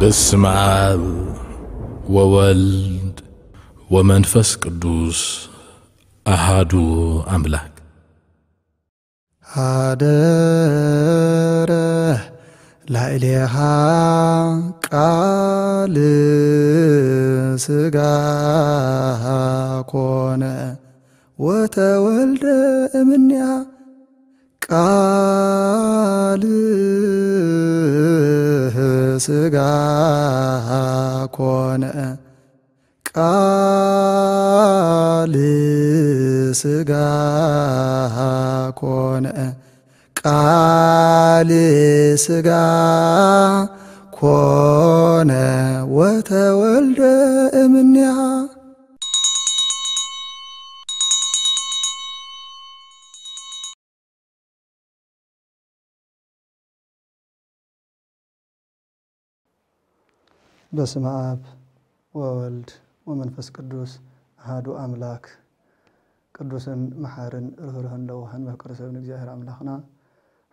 በስመ አብ ወወልድ ወመንፈስ ቅዱስ አሃዱ አምላክ። አደረ ላዕሌሃ ቃል ስጋ ኮነ ወተወልደ እምንያ ቃል ስጋ ኮነ ቃል ስጋ ኮነ ቃል ስጋ ኮነ ወተወልደ እምኔሃ በስመ አብ ወወልድ ወመንፈስ ቅዱስ አሐዱ አምላክ ቅዱስን መሓርን ርህርህን ለዋህን መፍቅር ሰብን እግዚአብሔር አምላኽና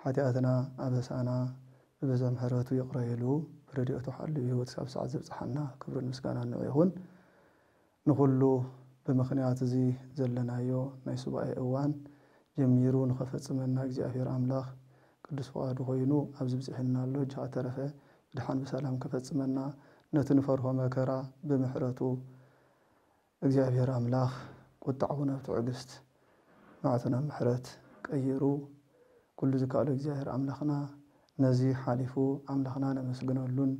ሓጢኣትና ኣበሳና ብበዛ ምሕረቱ ይቕረየሉ ብረድኤቱ ሓልዩ ህይወት ክሳብ ሰዓት ዘብፅሓና ክብርን ምስጋና ንዑ ይኹን ንኩሉ ብምክንያት እዚ ዘለናዮ ናይ ሱባኤ እዋን ጀሚሩ ንኸፈፅመና እግዚኣብሔር ኣምላኽ ቅዱስ ፍቓዱ ኮይኑ ኣብ ዝብፅሕና ኣሎ እጃ ተረፈ ድሓን ብሰላም ከፈፅመና ነቲ ንፈርሆ መከራ ብምሕረቱ እግዚኣብሔር ኣምላኽ ቁጣዕቡ ናብ ትዕግስት ማዕቲ ናብ ምሕረት ቀይሩ ኩሉ ዝከኣሉ እግዚኣብሔር ኣምላኽና ነዚ ሓሊፉ ኣምላኽና ነመስግነሉን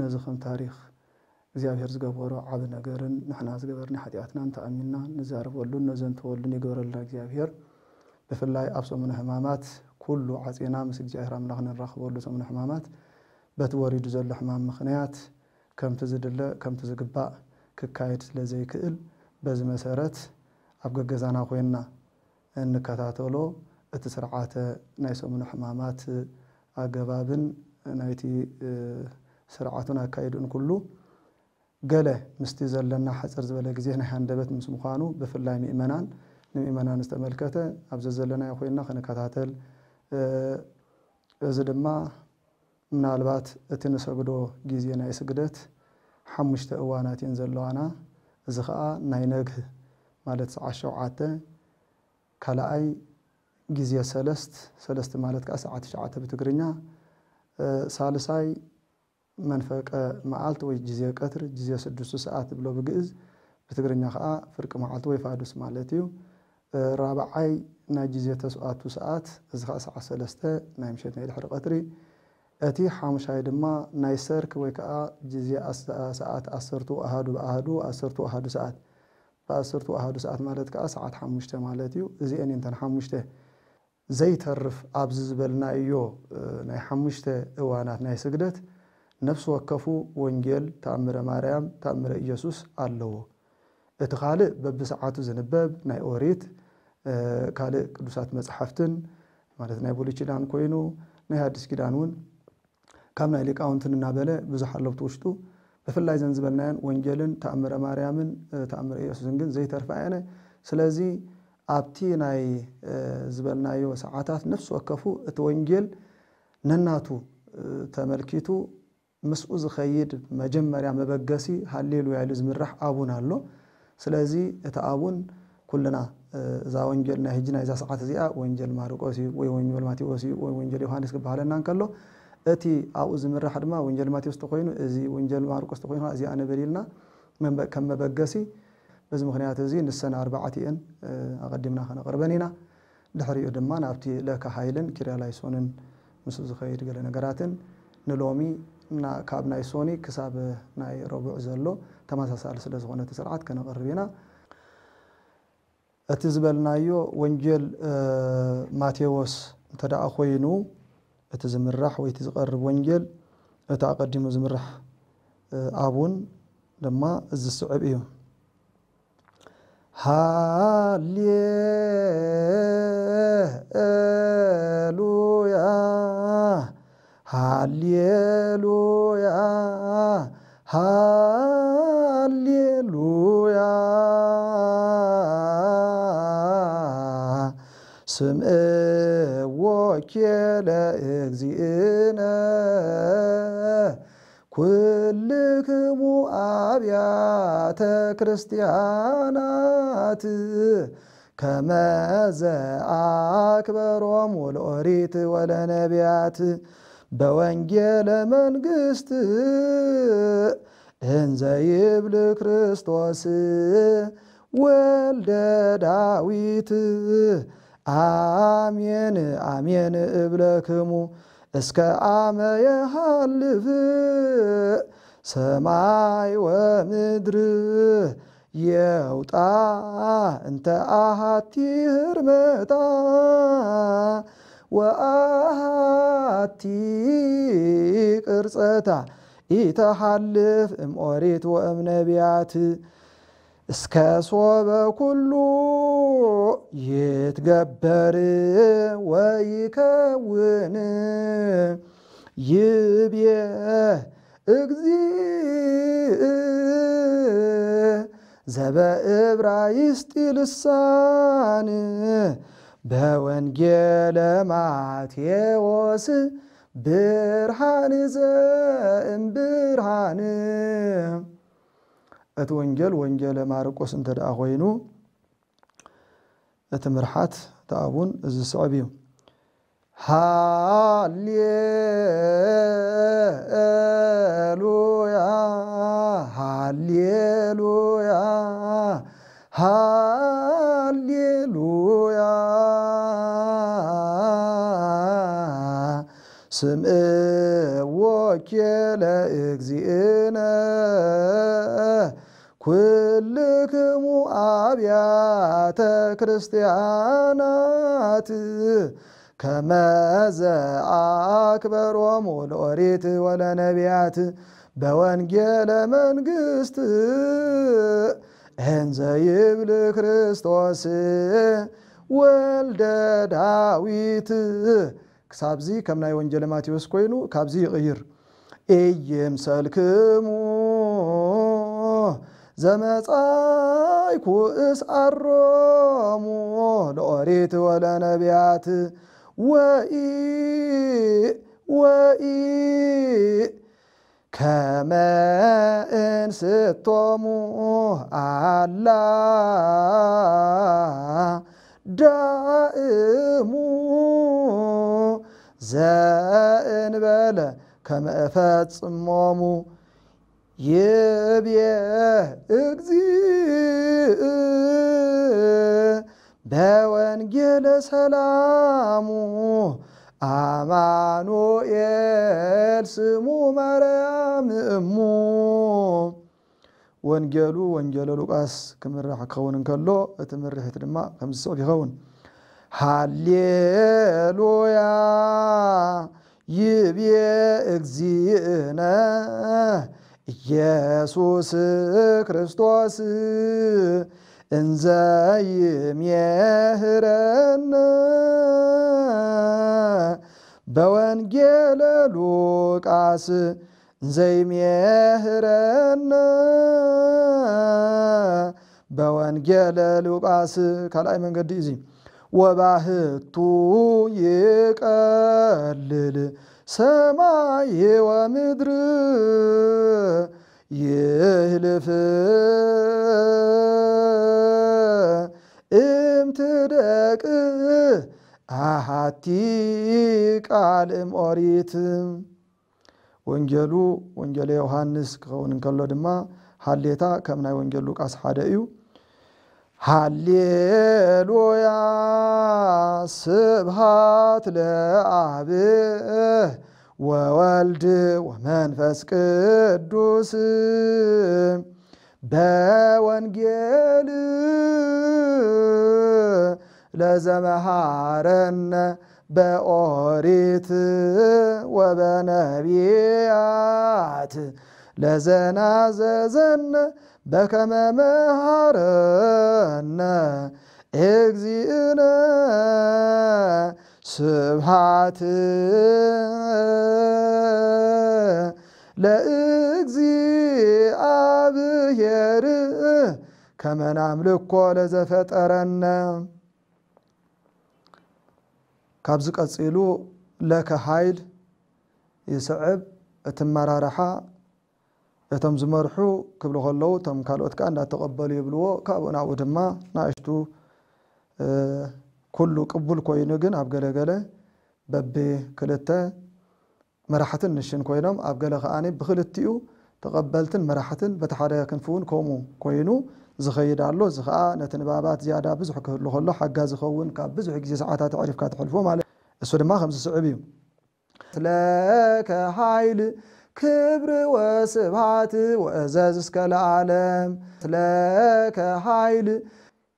ነዚ ከም ታሪክ እግዚኣብሔር ዝገበሮ ዓብ ነገርን ንሕና ዝገበርና ሓጢኣትናን ተኣሚንና ንዛርበሉን ነዘንተወሉን ይገብረልና እግዚኣብሔር ብፍላይ ኣብ ሰሙነ ሕማማት ኩሉ ዓፂና ምስ እግዚኣብሔር ኣምላኽ ንራኽበሉ ሰሙነ ሕማማት በቲ ወሪዱ ዘሎ ሕማም ምኽንያት ከምቲ ዝድለ ከምቲ ዝግባእ ክካየድ ስለ ዘይክእል በዚ መሰረት ኣብ ገገዛና ኮይና እንከታተሎ እቲ ስርዓተ ናይ ሰሙኑ ሕማማት ኣገባብን ናይቲ ስርዓቱን ኣካይድን ኩሉ ገለ ምስቲ ዘለና ሓፅር ዝበለ ግዜ ናይ ሃንደበት ምስ ምኳኑ ብፍላይ ምእመናን ንምእመናን ዝተመልከተ ኣብዚ ዘለናዮ ኮይና ክንከታተል እዚ ድማ ምናልባት እቲ ንሰግዶ ግዜ ናይ ስግደት ሓሙሽተ እዋናት እየን ዘለዋና እዚ ከዓ ናይ ነግህ ማለት ሰዓት ሸውዓተ ካልኣይ ግዜ ሰለስት ሰለስተ ማለት ከዓ ሰዓት ትሽዓተ ብትግርኛ ሳልሳይ መንፈቀ መዓልቲ ወይ ግዜ ቀትሪ ግዜ ስድስቱ ሰዓት ብሎ ብግእዝ ብትግርኛ ከዓ ፍርቂ መዓልቲ ወይ ፋዱስ ማለት እዩ ራብዓይ ናይ ግዜ ተስዋቱ ሰዓት እዚ ከዓ ሰዓት ሰለስተ ናይ ምሸት ናይ ድሕሪ ቀትሪ እቲ ሓሙሻይ ድማ ናይ ሰርክ ወይ ከዓ ጅዜ ሰዓት ኣሰርቱ ኣሃዱ ብኣሃዱ ኣሰርቱ ኣሃዱ ሰዓት ብዓሰርቱ ኣሃዱ ሰዓት ማለት ከዓ ሰዓት ሓሙሽተ ማለት እዩ እዚአን እንተን ሓሙሽተ ዘይተርፍ ኣብዚ ዝበልና እዮ ናይ ሓሙሽተ እዋናት ናይ ስግደት ነፍሲ ወከፉ ወንጌል ተኣምረ ማርያም ተኣምረ ኢየሱስ ኣለዎ እቲ ካልእ በብሰዓቱ ዝንበብ ናይ ኦሪት ካልእ ቅዱሳት መፅሓፍትን ማለት ናይ ብሉይ ኪዳን ኮይኑ ናይ ሃዲስ ኪዳን እውን ካብ ናይ ሊቃውንትን እናበለ ብዙሕ ኣለውቲ ውሽጡ ብፍላይ ዘን ዝበልናየን ወንጀልን ተኣምረ ማርያምን ተኣምረ ኢየሱስን ግን ዘይተርፋ የነ ስለዚ ኣብቲ ናይ ዝበልናዮ ሰዓታት ነፍሲ ወከፉ እቲ ወንጌል ነናቱ ተመልኪቱ ምስኡ ዝኸይድ መጀመርያ መበገሲ ሃሌሉያ ኢሉ ዝምራሕ ኣቡን ኣሎ ስለዚ እቲ ኣቡን ኩልና እዛ ወንጀል ናይ ሕጂ ናይዛ ሰዓት እዚኣ ወንጀል ማርቆስ እዩ ወይ ወንጀል ማቴዎስ እዩ ወይ ወንጀል ዮሃንስ ክበሃለና ከሎ እቲ ኣብኡ ዝምራሕ ድማ ወንጀል ማቴዎስ ተኮይኑ እዚ ወንጀል ማርቆስ ተኮይኑ እዚ እዚኣ ኢልና ከም መበገሲ በዚ ምክንያት እዚ ንሰን ኣርባዕተ እየን ኣቐዲምና ከነቕርበን ኢና ድሕሪኡ ድማ ናብቲ ለካ ሃይልን ኪርያላይሶንን ምስ ዝኸይድ ገለ ነገራትን ንሎሚ ካብ ናይ ሶኒ ክሳብ ናይ ረቡዕ ዘሎ ተመሳሳሊ ስለ ዝኾነ እቲ ስርዓት ከነቅርብ ኢና እቲ ዝበልናዮ ወንጀል ማቴዎስ እንተደኣ ኮይኑ እቲ ዝምራሕ ወይ እቲ ዝቐርብ ወንጌል እቲ ኣቐዲሙ ዝምራሕ ኣቡን ድማ ዝስዕብ እዩ ሃሌሉያ ሃሌሉያ ሃሌሉያ ስምዕ ኆልየ ኩልክሙ አብያተ ክርስቲያናት ከመዘ አክበሮም ወለኦሪት ወለነቢያት በወንጌለ መንግሥት እንዘ ይብል ክርስቶስ ወልደ ዳዊት አሜን አሜን እብለክሙ እስከ አመ የሃልፍ ሰማይ ወምድር የውጣ እንተ አሃቲ ህርመታ ወአሃቲ ቅርፀታ ኢተሃልፍ እምኦሪት ወእምነቢያት እስከ ሶበ ኩሉ ይትገበር ወይከውን ይቤ እግዚ ዘበእብራይስጢ ልሳን በወንጌለ ማቴዎስ ብርሃን ዘእም ብርሃን እቲ ወንጌል ወንጌለ ማርቆስ እንተ ደኣ ኮይኑ እቲ ምርሓት ተኣብኡን ዝስዕብ እዩ ሃሌሉያ ሃሌሉያ ሃሌሉያ ስምእ ወኬለ እግዚእ አብያተ ክርስቲያናት ከመዘ አክበሮሙ ለኦሪት ወለነቢያት በወንጌለ መንግስት እንዘ ይብል ክርስቶስ ወልደ ዳዊት ሳብዚ ከምናይ ወንጀለ ማቴዎስ ኮይኑ ካብዚ ይቕይር እይምሰልክሙ ዘመጻይኩ እስአሮሙ ለኦሪት ወለነቢያት ወኢ ወኢ ከመ እንስቶሙ አላ ዳእሙ ዘእንበለ ከመ እፈጽሞሙ ይቤ እግዚእ በወንጌለ ሰላሙ አማኑኤል ስሙ ማርያም እሙ ወንጌሉ ወንጌለ ሉቃስ ክምራሕ ክኸውን እንከሎ እቲ ምርሕት ድማ ከምዚ ይኸውን ሃሌሉያ ይብየ እግዚእነ ኢየሱስ ክርስቶስ እንዘ ይሜህረነ በወንጌለ ሉቃስ እንዘ በወንጌለ ሉቃስ ካልኣይ መንገዲ እዙ ወባህቱ ይቀልል ሰማይ ወምድር ይህልፍ እምትደቅ አሃቲ ቃል እም ወንጌሉ ወንጌለ ዮሐንስ ክኸውን እንከሎ ድማ ሃሌታ ከም ናይ ወንጌል ሉቃስ ሓደ እዩ ሃሌሉያ ስብሃት ለአብ ወወልድ ወመንፈስ ቅዱስ በወንጌል ለዘመሃረነ በኦሪት ወበነቢያት ለዘና በከመ መሃረነ እግዚእነ ስብሃት ለእግዚአብሔር ከመናምልኮ ለዘፈጠረነ ካብዚ ቀፂሉ ለከ ሓይል ይስዕብ እቲ እቶም ዝመርሑ ክብሉ ከለዉ እቶም ካልኦት ከዓ እንዳተቐበሉ ይብልዎ ካብኡ ናብኡ ድማ ናእሽቱ كله قبول كوينو جن اب غله غله ببي كلتا مراحتن نشن كوينم اب غله خاني بخلتيو تقبلتن مراحتن بتحدا كنفون كومو كوينو زخيد الله زخا آه، نتنبابات زياده بزح كله كله حقا زخون كاب بزح جي ساعات تعرف كات حلفو مال اسود ما خمس صعبي لك حيل كبر وسبعات وازاز سكال عالم لك حيل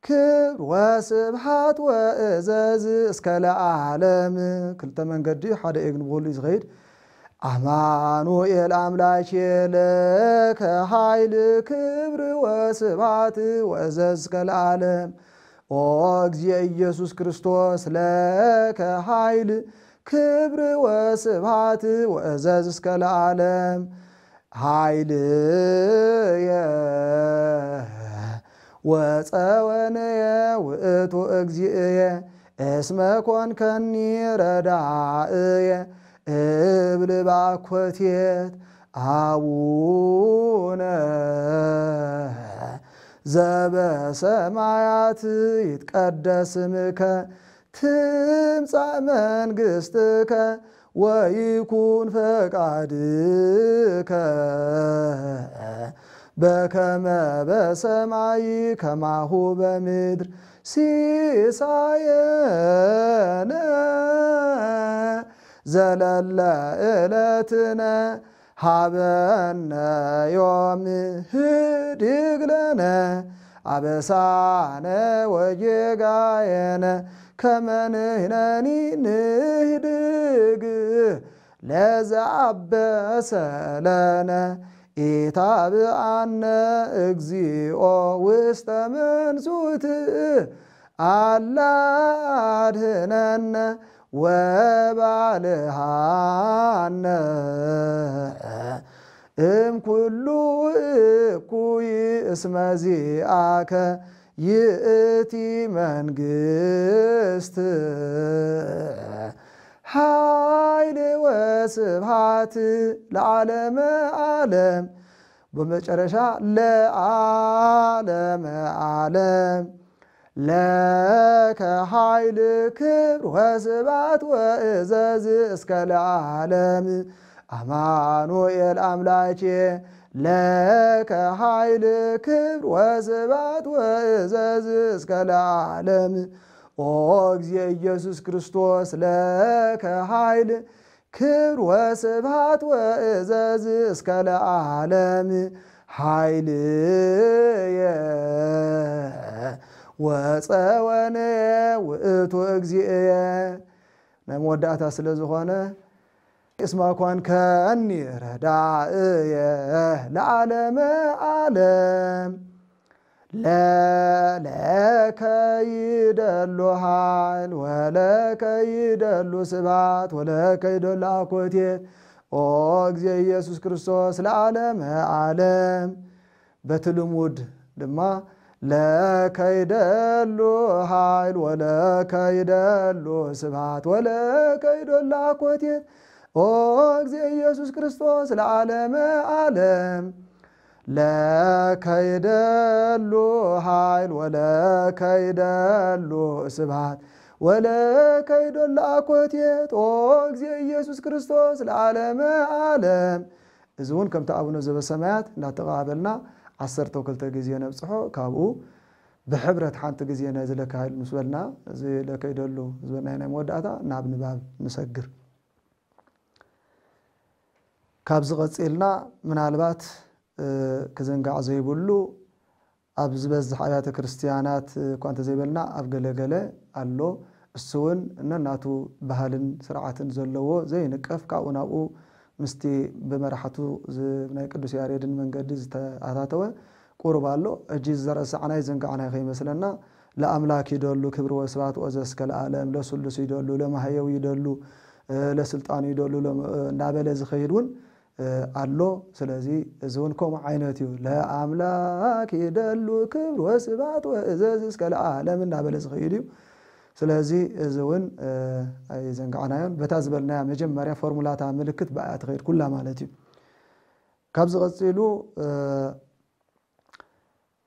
كبر وسبحات وإزاز اسكال أعلم كلتا من قدي حدا إغن بغولي زغير أمانو إل أملاك لك حيل كبر وسبحات وإزاز اسكال أعلم وأجزي يسوس كريستوس لك حيل كبر وسبحات وإزاز اسكال أعلم حيل يه ወፀወንየ ውእቱ እግዚእየ እስመ ኮንከኒ ረዳእየ እብልባኮቴት አቡነ ዘበሰማያት ይትቀደስ ስምከ ትምጻእ መንግሥትከ ወይኩን ፈቃድከ በከመ በሰማይ ከማሁ በምድር ሲሳየነ ዘለለ እለትነ ሀበነ ዮም ህድግለነ አበሳነ ወጌጋየነ ከመንህነኒ ንህድግ ለዘ አበሰ ኢታብአነ እግዚኦ ውስተ ምንሱት አላ አድኅነነ ወባልሃነ እምኩሉ እኩይ እስመዚአከ ይእቲ መንግስት ኃይል ወስብሃት ለዓለመ ዓለም በመጨረሻ ለዓለመ ዓለም ለከ ኃይል ክብር ወስብሃት ወእዘዝ እስከ ለዓለም አማኑኤል አምላኬ ለከ ኃይል ክብር ወስብሃት ወእዘዝ እስከ ለዓለም ኦ እግዚእ ኢየሱስ ክርስቶስ ለከ ኃይል ክብር ወስብሐት ወእዘዝ እስከ ለዓለም ኃይልየ ወፀወነ ውእቱ እግዚእየ መወዳእታ ስለ ዝኾነ እስማ ኳን ከኒ ረዳእየ ለዓለመ ዓለም ለለከ ይደሉ ኃይል ወለከ ይደሉ ስባት ወለከ ይደሉ አኮቴ ኦ እግዜ ኢየሱስ ክርስቶስ ለዓለመ ዓለም። በትልሙድ ድማ ለከ ይደሉ ኃይል ወለከ ይደሉ ስባት ወለከ ይደሉ አኮቴ ኦ እግዜ ኢየሱስ ክርስቶስ ለዓለመ ዓለም። ለከይደሉ ኃይል ወለከይደሉ ስብሃት ወለከይደሉ አኮቴት ኦ እግዜ ኢየሱስ ክርስቶስ ለዓለመ ዓለም እዚ እውን ከምቲ አቡነ ዘበሰማያት እናተቐባበልና ዓሰርተ ክልተ ግዜ ነብፅሖ ካብኡ ብሕብረት ሓንቲ ግዜ ዝለካይድ ምስ በልና እዚ ለከይደሉ ዝበልናይ ናይ መወዳእታ ናብ ንባብ ንሰግር ካብ ዝቀፂልና ምናልባት ክዝንጋዕ ዘይብሉ ኣብ ዝበዝሕ ኣብያተ ክርስትያናት እኳ እንተዘይበልና ኣብ ገለገለ ኣሎ እሱ እውን እነናቱ ባህልን ስርዓትን ዘለዎ ዘይንቀፍ ካብኡ ናብኡ ምስቲ ብመራሕቱ ናይ ቅዱስ ያሬድን መንገዲ ዝተኣታተወ ቁርብ ኣሎ እጂ ዘረሳዕናይ ዝንጋዕናይ ከይመስለና ለኣምላክ ይደሉ ክብሪ ወስባትኦ ዘስከል ኣለም ለስሉስ ይደሉ ለማህየው ይደሉ ለስልጣኑ ይደሉ እናበለ ዝኸይድ እውን ኣሎ ስለዚ እዚ እውን ከምኡ ዓይነት እዩ ለኣምላክ ይደሉ ክብር ወስባት ወእዘዝ እስከ ለዓለም እናበለ ዝኽይድ እዩ ስለዚ እዚ እውን ኣይዘንጋዕናዮን በታ ዝበልናያ መጀመርያ ፎርሙላታ ምልክት ብኣያ ትኸይድ ኩላ ማለት እዩ ካብ ዝቐፂሉ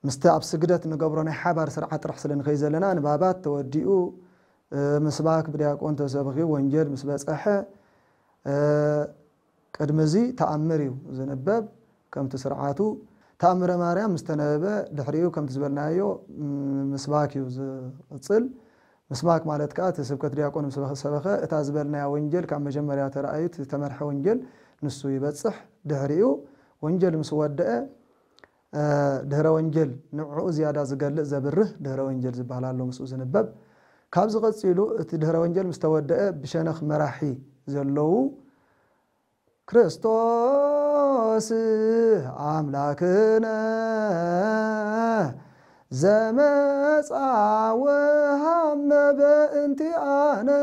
ምስቲ ኣብ ስግደት ንገብሮ ናይ ሓባር ስርዓት ጥራሕ ስለ ንኸይ ዘለና ንባባት ተወዲኡ ምስባክ ብድያቆን ተሰብኺ ወንጀል ምስ በፀሐ ቅድሚ እዚ ተኣምር እዩ ዝንበብ ከምቲ ስርዓቱ ተኣምረ ማርያም ምስ ድሕሪኡ ከምቲ ዝበልናዮ ምስባክ እዩ ዝቕፅል ምስባክ ማለት ከዓ እቲ ስብከት ዲያቆን ምስ ሰበኸ እታ ዝበልናያ ወንጀል ካብ መጀመርያ ተረእዩት ዝተመርሐ ወንጀል ንሱ ይበፅሕ ድሕሪኡ ወንጀል ምስ ወደአ ድህረ ወንጀል ንዕኡ ዝያዳ ዝገልእ ዘብርህ ድህረ ወንጀል ዝበሃል ኣሎ ምስኡ ዝንበብ ካብ ዝቐፂሉ እቲ ድህረ ወንጀል ምስተወደአ ብሸነኽ መራሒ ዘለው كريستوس عملاكنا زمس عوهام بانتي انا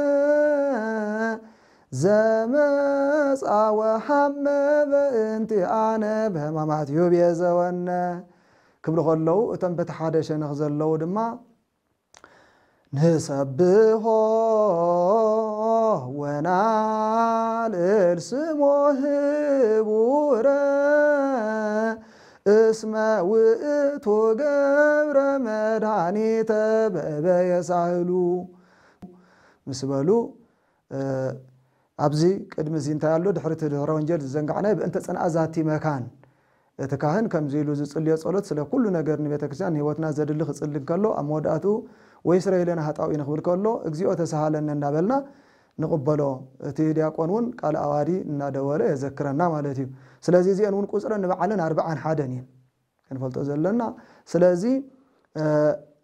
زمس عوهام بانتي انا بهما ماتيو بيزاوانا كبر خلو تم بتحادش نخزر لو دما ወናልእርስሞ ህቡረ እስመ ውእቱ ገብረ መድኃኒተ በበየሳህሉ ምስ ኣብዚ ቅድሚ እዚ እንታይ ኣሎ ድሕሪ እቲ ድህረ ወንጀል ዝዘንጋዕናይ ብእንተ ፅንኣ ዛቲ መካን እቲ ካህን ከምዚ ኢሉ ዝፅልዮ ጸሎት ስለ ኩሉ ነገር ንቤተክርስትያን ንህይወትና ዘድሊ ክፅሊ ከሎ ኣብ መወዳእቱ ወይ ስረኢለና ሃጣዊ ንኽብል ከሎ እግዚኦ ተሰሃለኒ እናበልና ንቕበሎ እቲ ዲያቆን እውን ቃል ኣዋዲ እናደወለ የዘክረና ማለት እዩ ስለዚ እዚአን እውን ቁፅረን ንበዓለን ኣርበዓን ሓደን እየን ክንፈልጦ ዘለና ስለዚ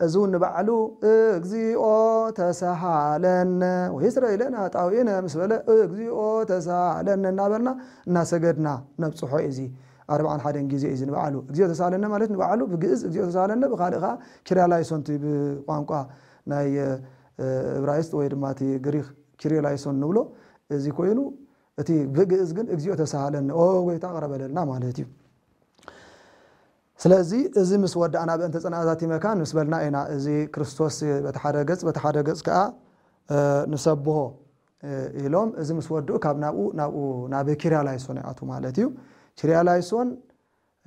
እዚ እውን ንባዕሉ እግዚኦ ተሰሃለነ ወይስረኢለና ጣውኢነ ምስ በለ እግዚኦ ተሰሃለነ እናበልና እናሰገድና ነብፅሖ እዚ ኣርበዓን ሓደን ግዜ እዩ ንባዕሉ እግዚኦ ተሳለነ ማለት ንባዕሉ ብግእዝ እግዚኦ ተሳለነ ብካልእ ከዓ ኪርያላይሶንቲ ብቋንቋ ናይ እብራይስጥ ወይ ድማ እቲ ግሪክ ኪርዮላይሶን ንብሎ እዚ ኮይኑ እቲ ብግእዝ ግን እግዚኦ ተሳሃለኒ ወይታ ጎይታ ቀረበለልና ማለት እዩ ስለዚ እዚ ምስ ወዳእና ብእንተ ፀናእዛቲ መካን ምስ በልና ኢና እዚ ክርስቶስ በቲ ሓደ ገፅ በቲ ሓደ ገፅ ከዓ ንሰብሆ ኢሎም እዚ ምስ ወድኡ ካብ ናብኡ ናብኡ ናብ ኪርያላይሶን ይኣቱ ማለት እዩ ኪርያላይሶን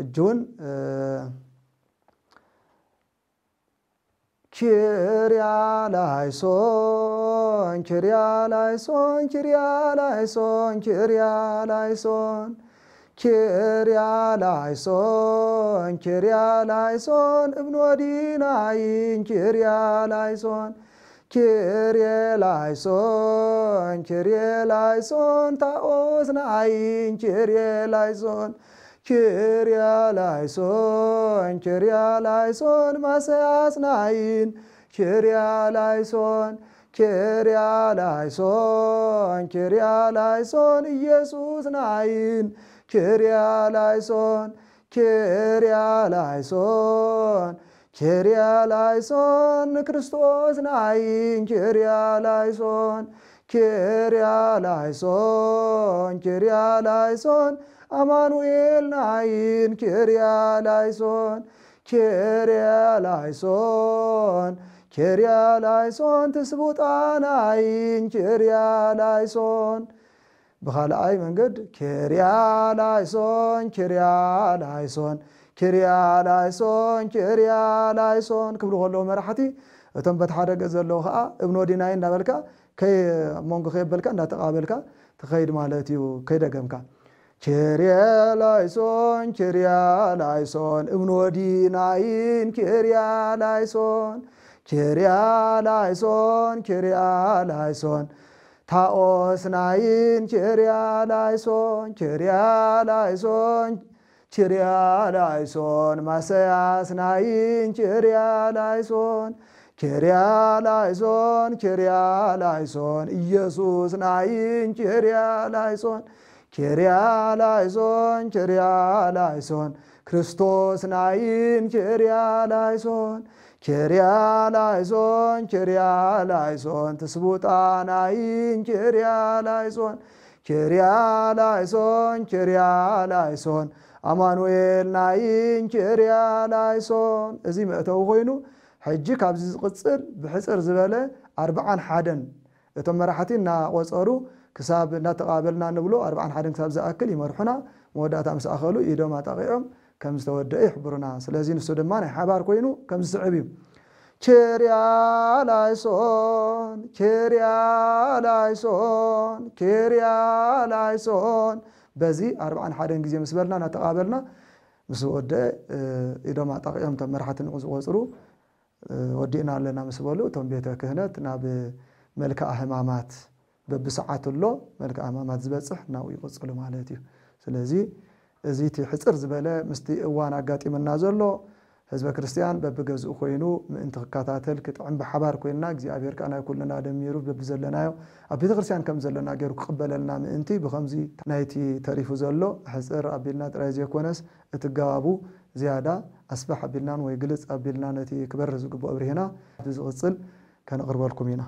ሕጂ እውን ኪሪያ ላይሶን ኪሪያ ላይሶን ኪሪያ ላይሶን ኪሪያ ላይሶን ኪሪያ ላይሶን ታኦስናይን ኪሪየ ኪርያ ላይሶን ኪርያ ላይሶን ማሰያስናይን ኪርያ ላይሶን ኪርያ ላይሶን ኢየሱስ ናይን ኪርያ ላይሶን ኪርያ ክርስቶስ ናይን ኪርያ ላይሶን ኪርያ አማኑኤል ናይን ኬርያ ላይሶን ኬርያ ላይሶን ኬርያ ላይሶን ትስቡጣ ናይን ኬርያ ላይሶን ብካልኣይ መንገድ ኬርያ ላይሶን ኬርያ ላይሶን ኬርያ ላይሶን ኬርያ ላይሶን ክብሉ ከለዉ መራሕቲ እቶም በቲ ሓደ ገፅ ዘለዉ ከዓ እብኖ ዲናይ እናበልካ ከይ መንጎ ከየበልካ እናተቃበልካ ትኸይድ ማለት እዩ ከይደገምካ ኪርያ ላይሶን ኪርያ ላይሶን እብንወዲናይን ኪርያ ላይሶን ኪርያ ላይሶን ኪርያ ላይሶን ታኦስናይን ኪርያ ላይሶን ኪርያ ላይሶን ኪርያ ላይሶን ማሰያስናይን ኪርያ ላይሶን ኪርያ ላይሶን ኪርያ ኬሪያ ላይሶን ክርስቶስ ናይም ኬሪያ ላይሶን ኬሪያ ትስቡጣ ናይን ኬሪያ ላይሶን ኬሪያ አማኑኤል ናይን ኬሪያ እዚ መእተዊ ኮይኑ ሕጂ ካብዚ ዝቕፅል ብሕፅር ዝበለ ኣርብዓን ሓደን እቶም መራሕቲ እናቆፀሩ ክሳብ እናተቃበልና ንብሎ 41 ክሳብ ዝኣክል ይመርሑና መወዳእታ ምስ ኣኸሉ ኢዶም ኣጠቂዖም ከም ዝተወደአ ይሕብሩና ስለዚ ንሱ ድማ ናይ ሓባር ኮይኑ ከም ዝስዕብ እዩ ኬርያላይሶን ኬርያላይሶን ኬርያላይሶን በዚ 41 ግዜ ምስ በልና እናተቃበልና ምስ ወደአ ኢዶም ኣጣቂዖም እቶም መራሕቲ ንዑ ዝቆፅሩ ወዲእና ኣለና ምስ በሉ እቶም ቤተ ክህነት ናብ መልክዓ ህማማት በብሰዓት ኣሎ መልክዕ ኣማማት ዝበፅሕ ናብኡ ይቕፅሉ ማለት እዩ ስለዚ እዚ እቲ ሕፅር ዝበለ ምስቲ እዋን ኣጋጢምና ዘሎ ህዝበ ክርስቲያን በብገዝኡ ኮይኑ ምእንቲ ክከታተል ክጥዕም ብሓባር ኮይንና እግዚኣብሔር ከዓ ናይ ኩልና ደሚሩ በቢዘለናዮ ኣብ ቤተ ክርስቲያን ከም ዘለና ገይሩ ክቅበለልና ምእንቲ ብከምዚ ናይቲ ተሪፉ ዘሎ ሕፅር ኣቢልና ጥራይ ዘይኮነስ እቲ ገባቡ ዝያዳ ኣስባሕ ኣቢልናን ወይ ግልፅ ኣቢልና ነቲ ክበርህ ዝግብኦ ኣብርሂና ብዝቕፅል ከነቕርበልኩም ኢና